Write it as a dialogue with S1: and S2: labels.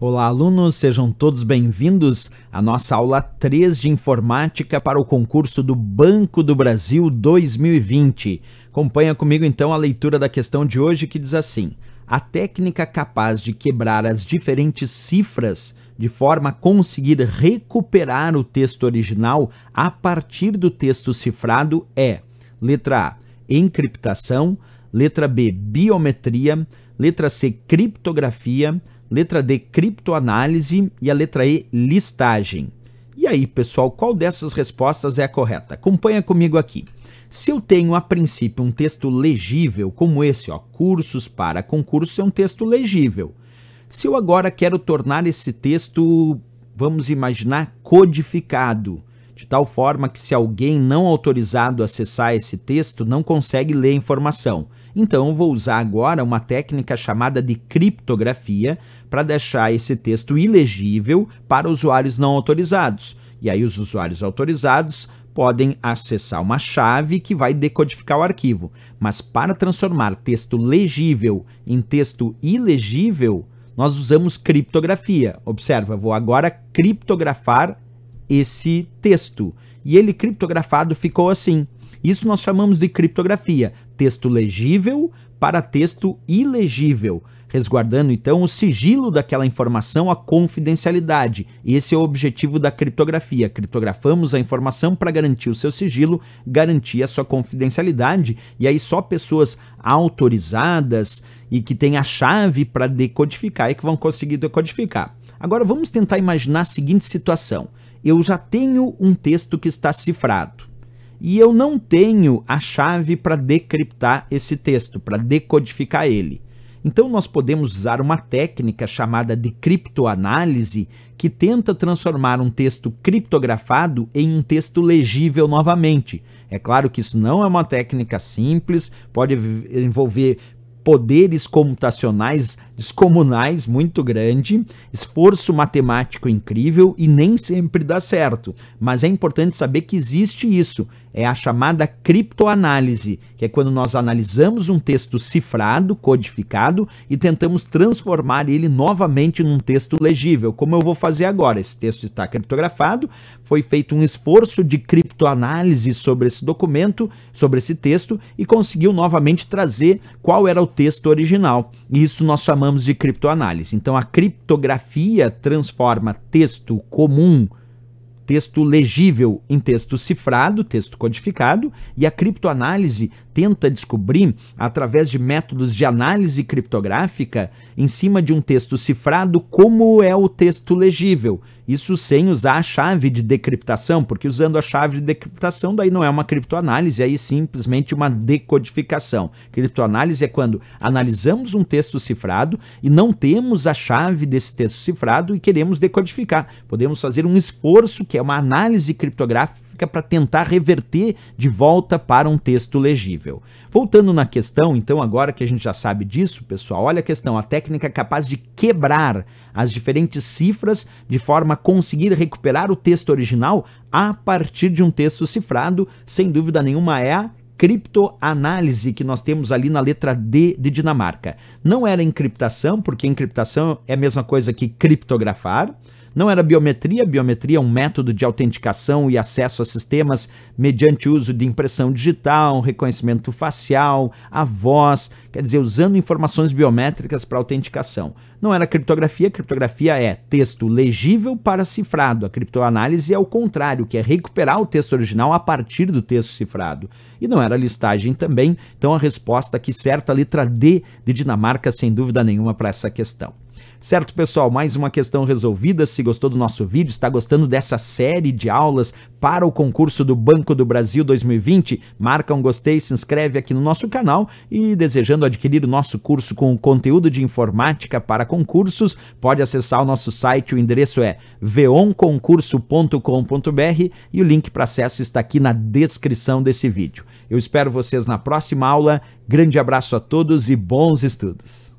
S1: Olá, alunos, sejam todos bem-vindos à nossa aula 3 de informática para o concurso do Banco do Brasil 2020. Acompanha comigo então a leitura da questão de hoje que diz assim: A técnica capaz de quebrar as diferentes cifras de forma a conseguir recuperar o texto original a partir do texto cifrado é: letra A, encriptação, letra B, biometria, letra C, criptografia letra D, criptoanálise e a letra E, listagem. E aí, pessoal, qual dessas respostas é a correta? Acompanha comigo aqui. Se eu tenho a princípio um texto legível, como esse, ó, cursos para concurso é um texto legível. Se eu agora quero tornar esse texto, vamos imaginar, codificado, de tal forma que se alguém não autorizado acessar esse texto não consegue ler a informação. Então vou usar agora uma técnica chamada de criptografia para deixar esse texto ilegível para usuários não autorizados. E aí os usuários autorizados podem acessar uma chave que vai decodificar o arquivo. Mas para transformar texto legível em texto ilegível, nós usamos criptografia. Observa, vou agora criptografar esse texto. E ele criptografado ficou assim. Isso nós chamamos de criptografia, texto legível para texto ilegível, resguardando então o sigilo daquela informação, a confidencialidade. Esse é o objetivo da criptografia. Criptografamos a informação para garantir o seu sigilo, garantir a sua confidencialidade, e aí só pessoas autorizadas e que têm a chave para decodificar é que vão conseguir decodificar. Agora vamos tentar imaginar a seguinte situação eu já tenho um texto que está cifrado e eu não tenho a chave para decriptar esse texto, para decodificar ele. Então, nós podemos usar uma técnica chamada de criptoanálise, que tenta transformar um texto criptografado em um texto legível novamente. É claro que isso não é uma técnica simples, pode envolver poderes computacionais descomunais muito grande, esforço matemático incrível e nem sempre dá certo. Mas é importante saber que existe isso é a chamada criptoanálise, que é quando nós analisamos um texto cifrado, codificado, e tentamos transformar ele novamente num texto legível, como eu vou fazer agora. Esse texto está criptografado, foi feito um esforço de criptoanálise sobre esse documento, sobre esse texto, e conseguiu novamente trazer qual era o texto original. Isso nós chamamos de criptoanálise. Então, a criptografia transforma texto comum texto legível em texto cifrado, texto codificado, e a criptoanálise tenta descobrir, através de métodos de análise criptográfica, em cima de um texto cifrado, como é o texto legível. Isso sem usar a chave de decriptação, porque usando a chave de decriptação, daí não é uma criptoanálise, aí simplesmente uma decodificação. Criptoanálise é quando analisamos um texto cifrado e não temos a chave desse texto cifrado e queremos decodificar. Podemos fazer um esforço que é uma análise criptográfica para tentar reverter de volta para um texto legível. Voltando na questão, então, agora que a gente já sabe disso, pessoal, olha a questão: a técnica é capaz de quebrar as diferentes cifras de forma a conseguir recuperar o texto original a partir de um texto cifrado, sem dúvida nenhuma, é a criptoanálise que nós temos ali na letra D de Dinamarca. Não era encriptação, porque encriptação é a mesma coisa que criptografar. Não era biometria, biometria é um método de autenticação e acesso a sistemas mediante uso de impressão digital, reconhecimento facial, a voz, quer dizer, usando informações biométricas para autenticação. Não era criptografia, criptografia é texto legível para cifrado. A criptoanálise é o contrário, que é recuperar o texto original a partir do texto cifrado. E não era listagem também, então a resposta aqui certa, a letra D de Dinamarca, sem dúvida nenhuma, para essa questão. Certo, pessoal, mais uma questão resolvida. Se gostou do nosso vídeo, está gostando dessa série de aulas para o concurso do Banco do Brasil 2020, marca um gostei, se inscreve aqui no nosso canal e desejando adquirir o nosso curso com conteúdo de informática para concursos, pode acessar o nosso site, o endereço é veonconcurso.com.br e o link para acesso está aqui na descrição desse vídeo. Eu espero vocês na próxima aula. Grande abraço a todos e bons estudos!